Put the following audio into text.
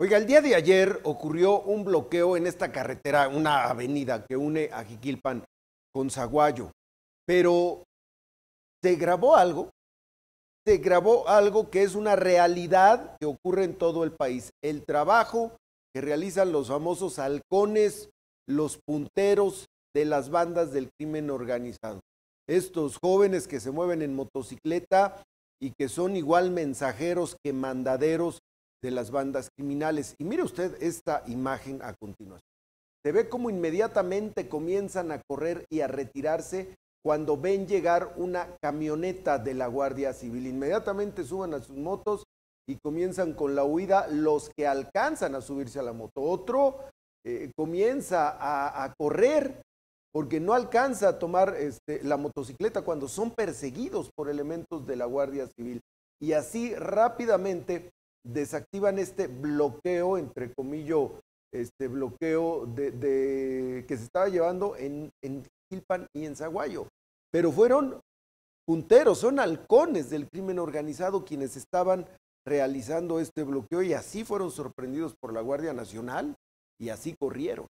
Oiga, el día de ayer ocurrió un bloqueo en esta carretera, una avenida que une a Jiquilpan con Zaguayo, pero se grabó algo, se grabó algo que es una realidad que ocurre en todo el país, el trabajo que realizan los famosos halcones, los punteros de las bandas del crimen organizado. Estos jóvenes que se mueven en motocicleta y que son igual mensajeros que mandaderos de las bandas criminales. Y mire usted esta imagen a continuación. Se ve cómo inmediatamente comienzan a correr y a retirarse cuando ven llegar una camioneta de la Guardia Civil. Inmediatamente suben a sus motos y comienzan con la huida los que alcanzan a subirse a la moto. Otro eh, comienza a, correr porque no alcanza a tomar este, la motocicleta cuando son perseguidos por elementos de la Guardia Civil. Y así rápidamente desactivan este bloqueo, entre comillas, este bloqueo de, que se estaba llevando en, en Gilpan y en Zaguayo. Pero fueron punteros, son halcones del crimen organizado quienes estaban realizando este bloqueo y así fueron sorprendidos por la Guardia Nacional y así corrieron.